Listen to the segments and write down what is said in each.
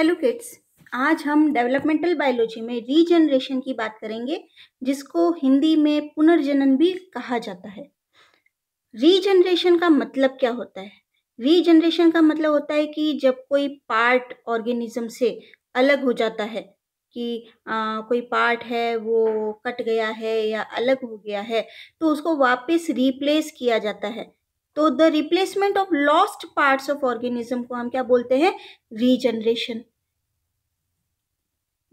Hello kids आज हम developmental biology में रीजनरेशन की बात करेंगे जिसको हिंदी में पुनर्जनन भी कहा जाता है रीजनरेशन का मतलब क्या होता है रीजनरेशन का मतलब होता है कि जब कोई पार्ट ऑर्गेनिज्म से अलग हो जाता है कि आ, कोई पार्ट है वो कट गया है या अलग हो गया है तो उसको वापस रिप्लेस किया जाता है तो the replacement of lost parts of organism को हम क्या बोलते हैं रीजनरेशन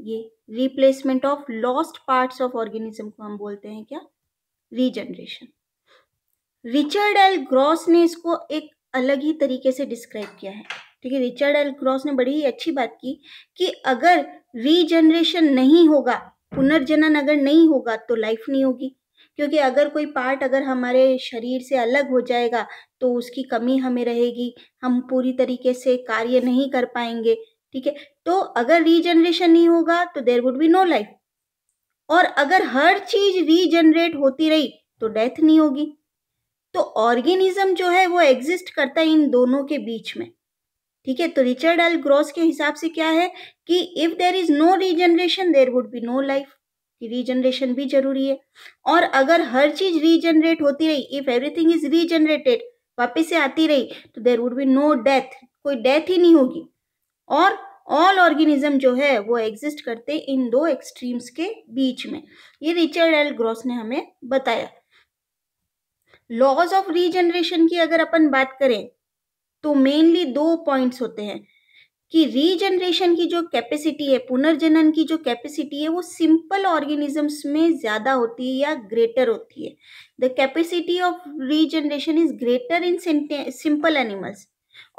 ये replacement of lost parts of organism को हम बोलते हैं क्या रीजनरेशन रिचर्ड एल ग्रॉस ने इसको एक अलग ही तरीके से डिस्क्राइब किया है ठीक है रिचर्ड एल ग्रॉस ने बड़ी ही अच्छी बात की कि अगर रीजनरेशन नहीं होगा पुनर्जनन अगर नहीं होगा तो लाइफ नहीं होगी क्योंकि अगर कोई पार्ट अगर हमारे शरीर से अलग हो जाएगा तो उसकी कमी हमें रहेगी हम पूरी तरीके से कार्य नहीं कर पाएंगे ठीक है तो अगर रीजनरेशन नहीं होगा तो there would be no life और अगर हर चीज रीजनरेट होती रही तो डेथ नहीं होगी तो ऑर्गेनिज्म जो है वो एग्जिस्ट करता है इन दोनों के बीच में ठीक है तो रिचर्ड एल ग्रॉस के हिसाब से क्या है कि if there is no regeneration there would be no life regeneration भी जरूरी है और अगर हर चीज रीजनरेट होती रही इफ एवरीथिंग इज रीजनरेटेड वापिस से आती रही तो there would be no death कोई डेथ ही नहीं होगी और ऑल ऑर्गेनिज्म जो है वो एग्जिस्ट करते इन दो एक्सट्रीम्स के बीच में ये रिचर्ड एल ग्रॉस ने हमें बताया लॉज ऑफ रीजनरेशन की अगर अपन बात करें तो मेनली दो पॉइंट्स होते हैं कि रीजनरेशन की जो कैपेसिटी है पुनर्जनन की जो कैपेसिटी है वो सिंपल ऑर्गेनिजम्स में ज़्यादा होती है या ग्रेटर होती है the capacity of regeneration is greater in simple animals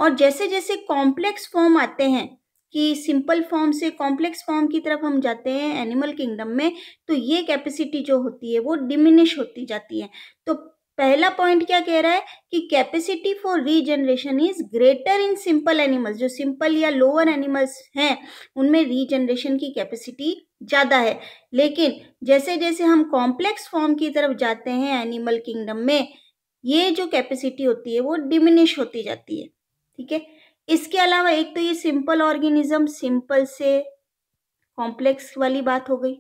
और जैसे जैसे कॉम्प्लेक्स फॉर्म आते हैं कि सिंपल फॉर्म से कॉम्प्लेक्स फॉर्म की तरफ हम जाते हैं एनिमल किंगडम में तो ये कैपेसिटी जो होती है वो डिमिनिश होती जाती है तो पहला पॉइंट क्या कह रहा है कि capacity for regeneration is greater in simple animals जो सिंपल या लोअर एनिमल्स हैं उनमें रीजनरेशन की कैपेसिटी ज़्यादा है लेकिन जैसे जैसे हम कॉम्प्लेक्स फॉर्म की तरफ जाते हैं एनिमल किंगडम में ये जो कैपेसिटी होती है वो डिमिनिश होती जाती है ठीक है इसके अलावा एक तो ये सिंपल ऑर्गेनिज्म सिंपल से कॉम्प्लेक्स वाली बात हो गई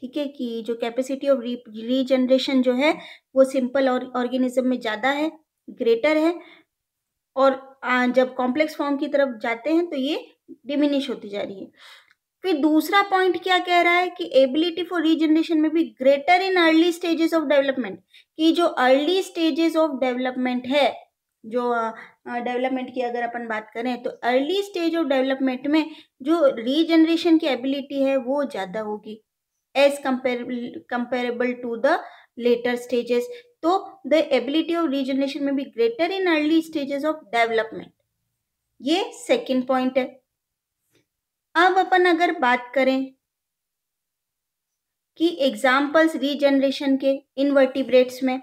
ठीक है कि जो कैपेसिटी ऑफ रीजनरेशन जो है वो सिंपल ऑर्गेनिज्म में ज़्यादा है ग्रेटर है और जब कॉम्प्लेक्स फॉर्म की तरफ जाते हैं तो ये डिमिनिश होती जा रही है फिर दूसरा पॉइंट क्या कह रहा है कि एबिलिटी फॉर रीजनरेशन में भी greater in early stages of development कि जो अर्ली स्टेजेस ऑफ डेवलपमेंट है जो डेवलपमेंट की अगर अपन बात करें तो अर्ली स्टेज ऑफ डेवलपमेंट में जो रीजनरेशन की एबिलिटी है वो ज़्यादा होगी as compare comparable to the later stages तो द एबिलिटी ऑफ रीजनरेशन में be greater in early stages of development ये सेकेंड पॉइंट है अब अपन अगर बात करें कि एग्जाम्पल्स रीजनरेशन के इनवर्टिब्रेट्स में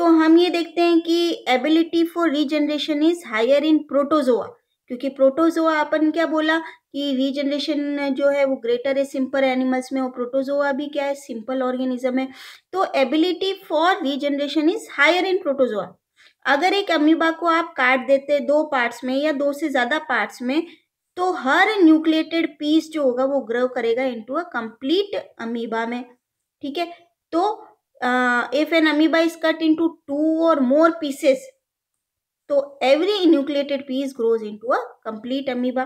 तो हम ये देखते हैं कि ability for regeneration is higher in protozoa क्योंकि प्रोटोजोआ अपन क्या बोला कि रीजनरेशन जो है वो ग्रेटर है सिंपल एनिमल्स में और प्रोटोजोआ भी क्या है सिंपल ऑर्गेनिज्म है तो ability for regeneration is higher in protozoa अगर एक अमीबा को आप काट देते दो पार्ट्स में या दो से ज़्यादा पार्ट्स में तो हर न्यूक्लिएटेड पीस जो होगा वो ग्रो करेगा इनटू अ कंप्लीट अमीबा में ठीक है तो if an amoeba is cut into two और मोर पीसेस तो every enucleated piece grows into a complete amoeba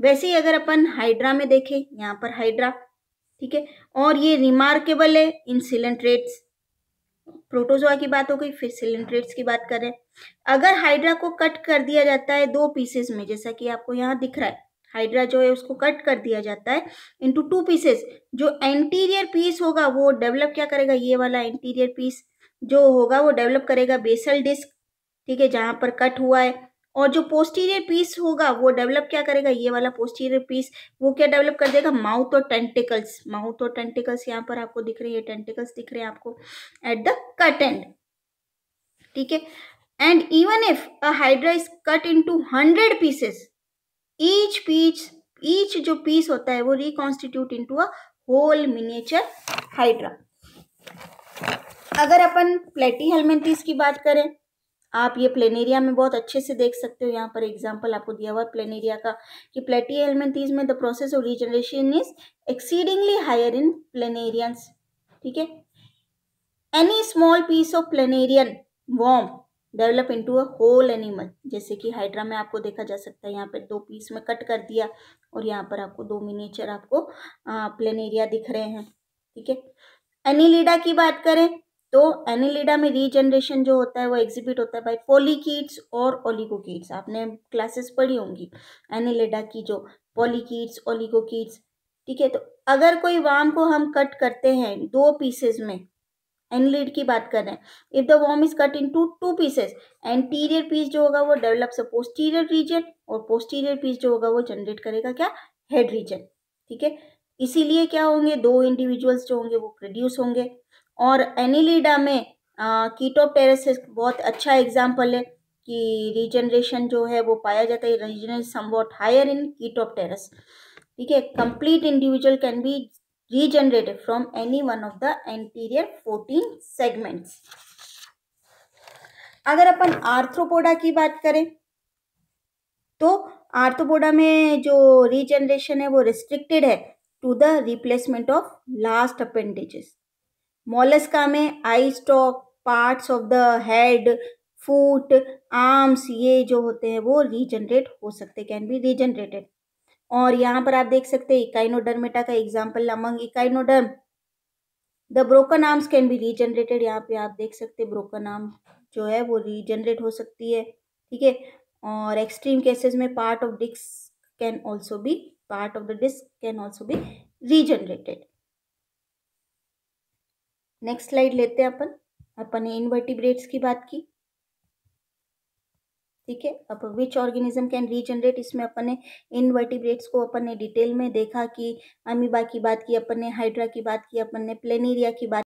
वैसे ही अगर अपन हाइड्रा में देखें यहाँ पर हाइड्रा ठीक है और ये रिमार्केबल है इन सिलेंट्रेट्स प्रोटोजोआ की बात हो गई फिर सिलेंट्रेट्स की बात करें अगर हाइड्रा को कट कर दिया जाता है दो पीसेस में जैसा कि आपको यहाँ दिख रहा है हाइड्रा जो है उसको कट कर दिया जाता है इंटू टू पीसेस जो एंटीरियर पीस होगा वो डेवलप क्या करेगा ये वाला एंटीरियर पीस जो होगा वो डेवलप करेगा बेसल डिस्क ठीक है जहाँ पर कट हुआ है और जो पोस्टीरियर पीस होगा वो डेवलप क्या करेगा ये वाला पोस्टीरियर पीस वो क्या डेवलप कर देगा माउथ और टेंटिकल्स माउथ और टेंटिकल्स यहाँ पर आपको दिख रही है टेंटिकल्स दिख रहे हैं आपको एट द कट एंड ठीक है and even if a hydra is cut into two hundred pieces each piece each जो पीस होता है वो reconstitute into a whole miniature hydra अगर अपन प्लेटी हेलमेंटिस की बात करें आप ये प्लेनेरिया में बहुत अच्छे से देख सकते हो यहाँ पर एग्जाम्पल आपको दिया हुआ प्लेनेरिया का कि प्लेटी हेलमेंटिस में the process of regeneration is exceedingly higher in planarians ठीक है any small piece of planarian worm develop into a whole animal जैसे कि हाइड्रा में आपको देखा जा सकता है यहाँ पर दो पीस में कट कर दिया और यहाँ पर आपको दो मिनीचर आपको प्लेन एरिया दिख रहे हैं ठीक है एनिलीडा की बात करें तो एनिलीडा में रीजनरेशन जो होता है वो एग्जिबिट होता है बाई पोलिकीट्स और ओलिगोकीट्स आपने क्लासेस पढ़ी होंगी एनिलीडा की जो पोलिकीट्स ओलिगोकीट्स ठीक है तो अगर कोई वाम को हम कट करते हैं दो पीसेज में एंड लीड की बात कर रहे हैं if the worm is cut into two pieces anterior piece जो होगा वो डेवलप्स पोस्टीरियर रीजन और पोस्टीरियर पीस जो होगा वो जनरेट करेगा क्या हेड रीजन ठीक है इसीलिए क्या होंगे दो इंडिविजुअल्स जो होंगे वो प्रोड्यूस होंगे और एनिलीडा में कीटोपेरेसिस बहुत अच्छा एग्जाम्पल है कि रीजनरेशन जो है वो पाया जाता है region somewhat higher in chaetopterus ठीक है complete individual can be regenerated from any one of the anterior 14 segments. अगर अपन आर्थ्रोपोडा की बात करें तो आर्थ्रोपोडा में जो रीजनरेशन है वो रिस्ट्रिक्टेड है to the replacement of lost appendages mollusca में eye stalk parts of the head foot arms ये जो होते हैं वो रीजनरेट हो सकते कैन बी रीजनरेटेड और यहाँ पर आप देख सकते हैं इकाइनोडर्मेटा का example among echinoderm the broken arms can be regenerated यहाँ पे आप देख सकते हैं ब्रोकन आर्म जो है वो रीजनरेट हो सकती है ठीक है और एक्सट्रीम केसेस में part of disc can also be part of the disc can also be regenerated next slide लेते हैं अपन अपन ने इनवर्टिब्रेट्स की बात की ठीक है अब विच ऑर्गेनिज्म कैन रीजनरेट इसमें अपन ने इनवर्टिब्रेट्स को अपन ने डिटेल में देखा कि अमीबा की बात की अपन ने हाइड्रा की बात की अपन ने प्लेनेरिया की बात